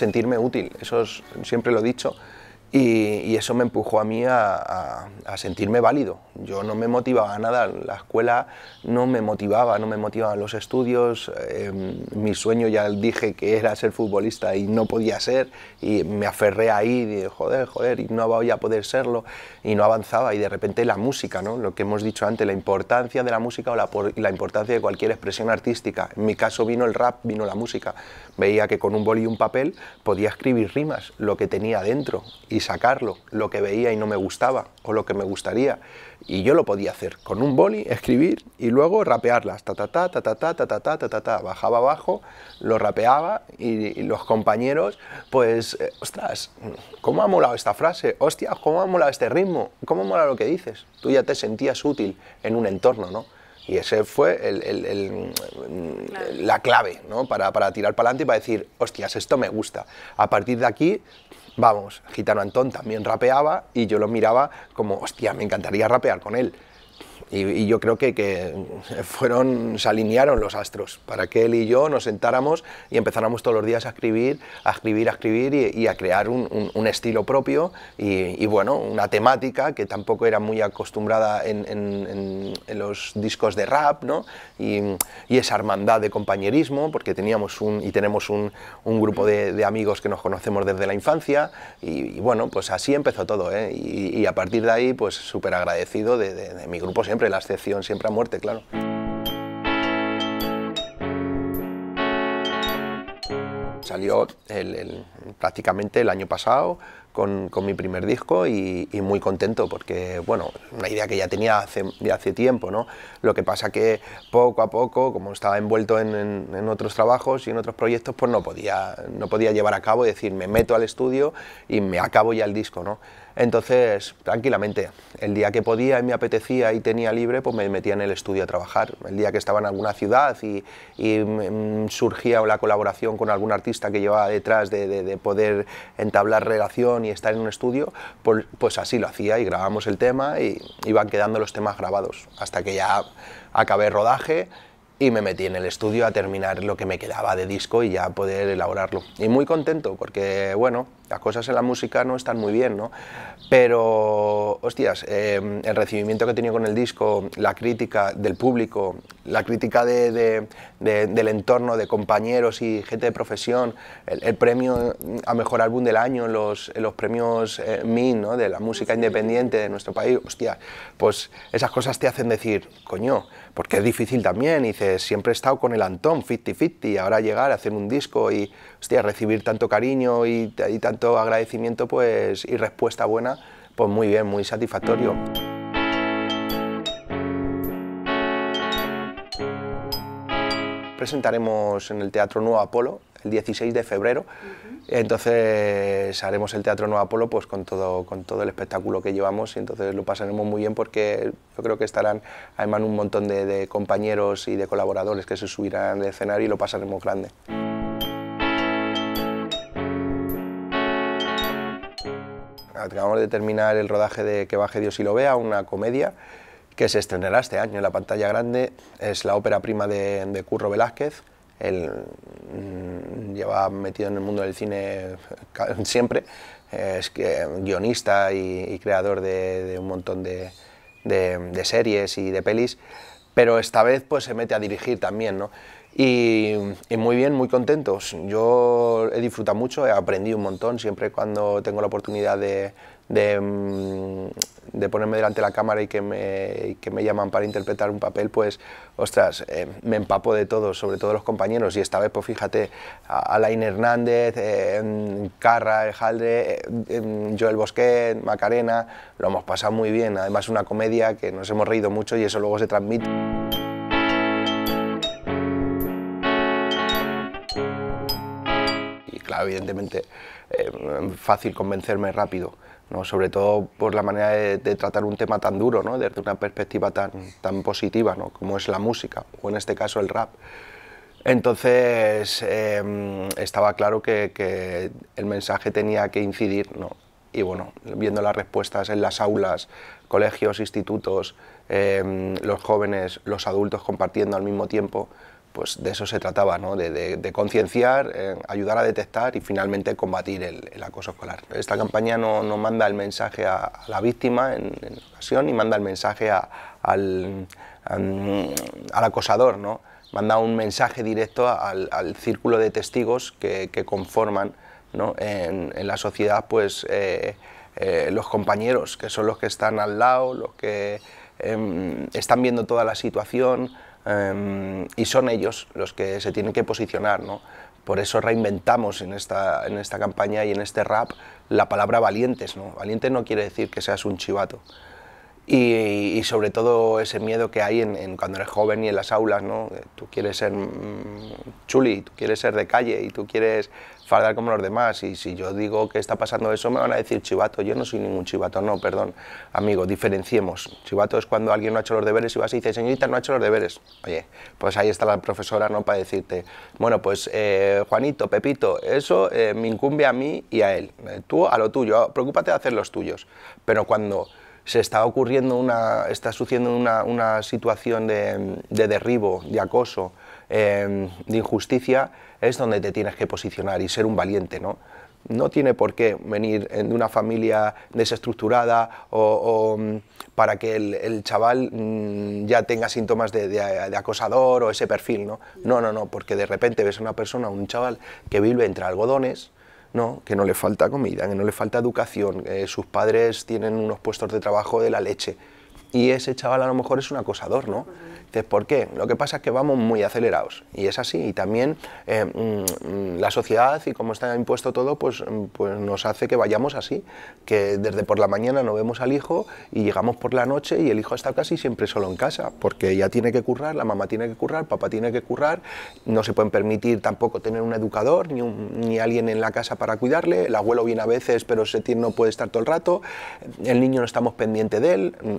sentirme útil, eso siempre lo he dicho, y, eso me empujó a mí a, sentirme válido. Yo no me motivaba a nada, la escuela no me motivaba, no me motivaban los estudios, em, mi sueño ya dije que era ser futbolista y no podía ser, y me aferré ahí, y dije, joder, joder, y no voy a poder serlo, y no avanzaba, y de repente la música, ¿no? lo que hemos dicho antes, la importancia de la música o la, la importancia de cualquier expresión artística. En mi caso vino el rap, vino la música. Veía que con un boli y un papel podía escribir rimas, lo que tenía dentro. Y sacarlo, lo que veía y no me gustaba o lo que me gustaría. Y yo lo podía hacer con un boli, escribir y luego rapearlas, ta ta ta ta ta ta ta ta bajaba abajo, lo rapeaba y, los compañeros, pues, ostras, ¿cómo ha molado esta frase? Hostia, ¿cómo ha molado este ritmo? ¿Cómo mola lo que dices? Tú ya te sentías útil en un entorno, ¿no? Y ese fue la clave para, para tirar para adelante y para decir, hostias, esto me gusta. A partir de aquí Vamos, Gitano Antón también rapeaba y yo lo miraba como, hostia, me encantaría rapear con él. Y, yo creo que, que, fueron, se alinearon los astros para que él y yo nos sentáramos y empezáramos todos los días a escribir, a escribir, a escribir y, a crear un, un, estilo propio y, bueno, una temática que tampoco era muy acostumbrada en, en, los discos de rap, ¿no? Y, esa hermandad de compañerismo, porque teníamos un, y tenemos un, un grupo de, amigos que nos conocemos desde la infancia y, bueno, pues así empezó todo, ¿eh? y, a partir de ahí, pues súper agradecido de, de mi grupo siempre, la excepción siempre a muerte, claro. Salió prácticamente el año pasado con, mi primer disco y, muy contento porque, bueno, una idea que ya tenía hace, hace tiempo, ¿no? Lo que pasa que poco a poco, como estaba envuelto en, otros trabajos y en otros proyectos, pues no podía, no podía llevar a cabo y decir, me meto al estudio y me acabo ya el disco, ¿no? Entonces, tranquilamente, el día que podía y me apetecía y tenía libre, pues me metía en el estudio a trabajar. El día que estaba en alguna ciudad y, mm, mm, surgía la colaboración con algún artista que llevaba detrás de, poder entablar relación y estar en un estudio, pues, pues así lo hacía y grabamos el tema y iban quedando los temas grabados hasta que ya acabé rodaje y me metí en el estudio a terminar lo que me quedaba de disco y ya poder elaborarlo. Y muy contento porque, bueno, las cosas en la música no están muy bien, ¿no? Pero, hostias, em, el recibimiento que he tenido con el disco, la crítica del público, la crítica del entorno, de compañeros y gente de profesión, el, premio a mejor álbum del año, los, los premios eh, MIN, ¿no? De la música independiente de nuestro país, pues esas cosas te hacen decir, coño, porque es difícil también, dices, siempre he estado con el Antón, 50-50, ahora llegar a hacer un disco y, hostia, recibir tanto cariño y, y tanto agradecimiento pues, y respuesta buena, pues muy bien, muy satisfactorio. Presentaremos en el Teatro Nuevo Apolo el 16 de febrero, entonces haremos el Teatro Nuevo Apolo pues, con, todo, con todo el espectáculo que llevamos y entonces lo pasaremos muy bien porque yo creo que estarán además un montón de, de compañeros y de colaboradores que se subirán al escenario y lo pasaremos grande. acabamos de terminar el rodaje de Que baje Dios y lo vea, una comedia que se estrenará este año en la pantalla grande. Es la ópera prima de, Curro Velázquez. Él mm, lleva metido en el mundo del cine siempre. Es guionista y, creador de, un montón de, series y de pelis. Pero esta vez pues, se mete a dirigir también. ¿no? Y, muy bien, muy contentos. Yo he disfrutado mucho, he aprendido un montón. Siempre cuando tengo la oportunidad de, mm, ponerme delante de la cámara y que me, que me, llaman para interpretar un papel, pues, ostras, eh, me empapo de todo, sobre todo los compañeros. Y esta vez, pues fíjate, Alain Hernández, eh, Carra, El Jaldre, eh, Joel Bosquet, Macarena, lo hemos pasado muy bien. Además, una comedia que nos hemos reído mucho y eso luego se transmite. evidentemente eh, fácil convencerme rápido, ¿no? sobre todo por la manera de, tratar un tema tan duro, ¿no? desde una perspectiva tan, tan positiva ¿no? como es la música, o en este caso el rap. Entonces em, estaba claro que, el mensaje tenía que incidir, ¿no? y bueno, viendo las respuestas en las aulas, colegios, institutos, em, los jóvenes, los adultos compartiendo al mismo tiempo, pues de eso se trataba, ¿no? de, concienciar, eh, ayudar a detectar y finalmente combatir el, acoso escolar. Esta campaña no, manda el mensaje a, la víctima en, ocasión y manda el mensaje al, acosador, ¿no? manda un mensaje directo al, círculo de testigos que, conforman ¿no? en, la sociedad pues, eh, eh, los compañeros, que son los que están al lado, los que em, están viendo toda la situación, Em, y son ellos los que se tienen que posicionar, Por eso reinventamos en esta, campaña y en este rap la palabra valientes, ¿no? no quiere decir que seas un chivato, y, sobre todo ese miedo que hay en, cuando eres joven y en las aulas, ¿no? Eh, tú quieres ser mm, chuli, tú quieres ser de calle y tú quieres fardar como los demás y si yo digo que está pasando eso me van a decir chivato, yo no soy ningún chivato, no, perdón, amigo, diferenciemos. Chivato es cuando alguien no ha hecho los deberes y vas y dices, señorita, no ha hecho los deberes. Oye, pues ahí está la profesora, ¿no? Para decirte, bueno, pues eh, Juanito, Pepito, eso eh, me incumbe a mí y a él, tú a lo tuyo, preocúpate de hacer los tuyos, pero cuando se está ocurriendo una, está sucediendo una, situación de, derribo, de acoso, em, de injusticia, es donde te tienes que posicionar y ser un valiente, ¿no? tiene por qué venir de una familia desestructurada o, mm, para que el, chaval mm, ya tenga síntomas de, acosador o ese perfil, ¿no? No, no, no, porque de repente ves a una persona, un chaval que vive entre algodones, no, que no le falta comida, que no le falta educación, que sus padres tienen unos puestos de trabajo de la leche y ese chaval a lo mejor es un acosador, ¿no? ¿Entonces ¿por qué? Lo que pasa es que vamos muy acelerados y es así. Y también eh, mm, la sociedad y como está impuesto todo, pues, mm, pues, nos hace que vayamos así, que desde por la mañana no vemos al hijo y llegamos por la noche y el hijo está casi siempre solo en casa, porque ella tiene que currar, la mamá tiene que currar, papá tiene que currar, no se pueden permitir tampoco tener un educador ni, ni alguien en la casa para cuidarle, el abuelo viene a veces pero se tiene, no puede estar todo el rato, el niño no estamos pendiente de él mm,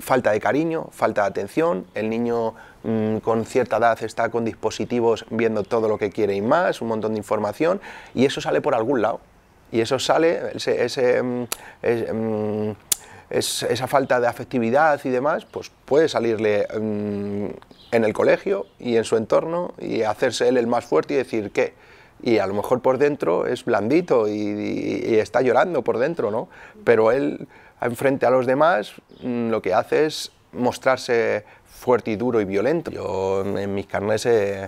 falta de cariño, falta de atención, el niño mm, con cierta edad está con dispositivos viendo todo lo que quiere y más, un montón de información, y eso sale por algún lado. Y eso sale, mm, mm, esa falta de afectividad y demás, pues puede salirle en el colegio y en su entorno y hacerse él el más fuerte y decir que y a lo mejor por dentro es blandito y, y, está llorando por dentro, ¿no? Pero él Enfrente a los demás mm, lo que hace es mostrarse fuerte y duro y violento. Yo en mis carnes, eh,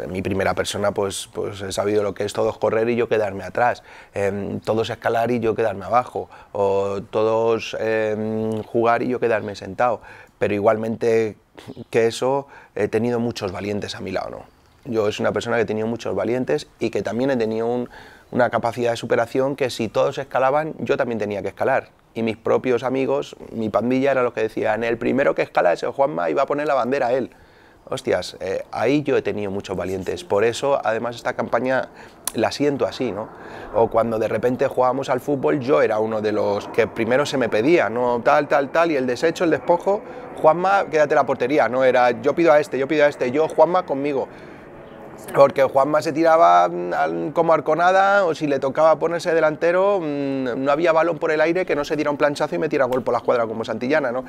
en mi primera persona, pues, pues he sabido lo que es todos correr y yo quedarme atrás, em, todos escalar y yo quedarme abajo, o todos em, jugar y yo quedarme sentado. Pero igualmente que eso, he tenido muchos valientes a mi lado. ¿no? Yo es una persona que he tenido muchos valientes y que también he tenido una capacidad de superación que si todos escalaban, yo también tenía que escalar y mis propios amigos, mi pandilla era los que decían, el primero que escala es el Juanma iba a poner la bandera a él. Hostias, eh, ahí yo he tenido muchos valientes, por eso además esta campaña la siento así, ¿no? O cuando de repente jugábamos al fútbol, yo era uno de los que primero se me pedía, ¿no? Tal, tal, tal, y el desecho, el despojo, Juanma, quédate la portería, ¿no? Era yo pido a este, yo pido a este, yo, Juanma, conmigo. Porque Juanma se tiraba mm, como arconada o si le tocaba ponerse delantero, mm, no había balón por el aire que no se diera un planchazo y me tira gol por la cuadra como Santillana, ¿no?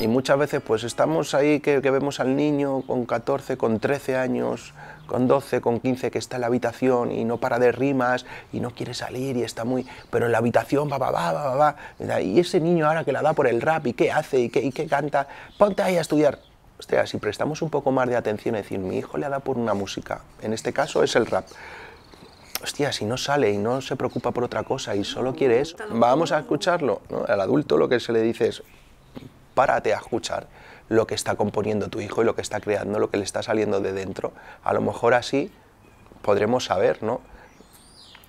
Y muchas veces pues estamos ahí que, vemos al niño con 14, con 13 años, con 12, con 15 que está en la habitación y no para de rimas y no quiere salir y está muy... Pero en la habitación va, va, va, va, va. Y ese niño ahora que la da por el rap y qué hace y qué, y qué canta, ponte ahí a estudiar. Hostia, si prestamos un poco más de atención, y decir, mi hijo le ha dado por una música, en este caso es el rap hostia, si no sale y no se preocupa por otra cosa y solo quiere eso, vamos a escucharlo. Al adulto lo que se le dice es, párate a escuchar lo que está componiendo tu hijo y lo que está creando, lo que le está saliendo de dentro. A lo mejor así podremos saber, ¿no?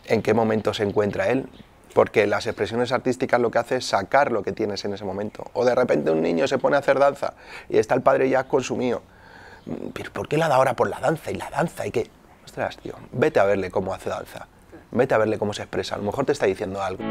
En qué momento se encuentra él, porque las expresiones artísticas lo que hace es sacar lo que tienes en ese momento. O de repente un niño se pone a hacer danza y está el padre ya consumido. Mm, ¿Pero por qué la da ahora por la danza y la danza y qué? Ostras, tío, vete a verle cómo hace danza. Vete a verle cómo se expresa. A lo mejor te está diciendo algo.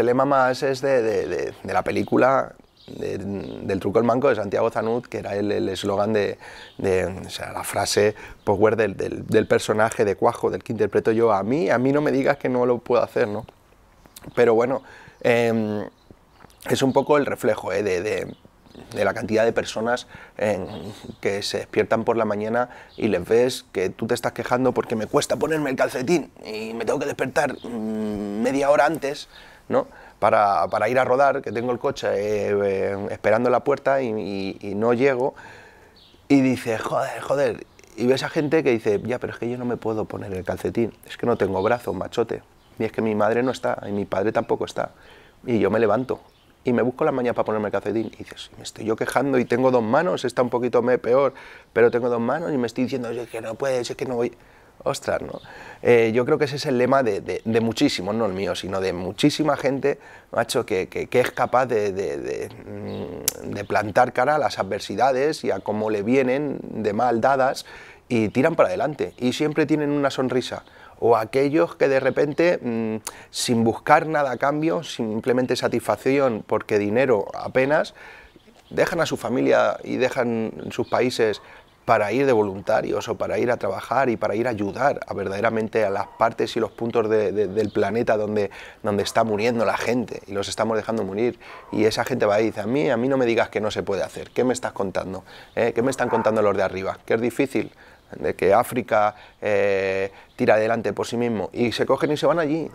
el lema más es de, de, la película del truco el manco de Santiago Zanud, que era el eslogan de, la frase power del, del, personaje de Cuajo, del que interpreto yo. A mí, a mí no me digas que no lo puedo hacer, ¿no? Pero bueno, em, es un poco el reflejo eh, de, la cantidad de personas que se despiertan por la mañana y les ves que tú te estás quejando porque me cuesta ponerme el calcetín y me tengo que despertar mm, media hora antes ¿no? Para, ir a rodar, que tengo el coche esperando eh, en eh, esperando la puerta y, no llego, y dice, joder, joder, y ves a gente que dice, ya, pero es que yo no me puedo poner el calcetín, es que no tengo brazo, machote, y es que mi madre no está, y mi padre tampoco está, y yo me levanto, y me busco la mañana para ponerme el calcetín, y dices, me estoy yo quejando y tengo dos manos, está un poquito me peor, pero tengo dos manos, y me estoy diciendo, es que no puedes, es que no voy ostras, ¿no? Eh, yo creo que ese es el lema de, muchísimos, no el mío, sino de muchísima gente, macho, que, es capaz mm, de, plantar cara a las adversidades y a cómo le vienen de mal dadas y tiran para adelante y siempre tienen una sonrisa. O aquellos que de repente, mm, sin buscar nada a cambio, simplemente satisfacción porque dinero apenas, dejan a su familia y dejan sus países para ir de voluntarios o para ir a trabajar y para ir a ayudar a verdaderamente a las partes y los puntos del planeta donde, donde está muriendo la gente y los estamos dejando morir. Y esa gente va y dice, a mí, a mí no me digas que no se puede hacer, ¿qué me estás contando? ¿Eh? ¿Qué me están contando los de arriba? Que es difícil, de que África eh, tira adelante por sí mismo y se cogen y se van allí.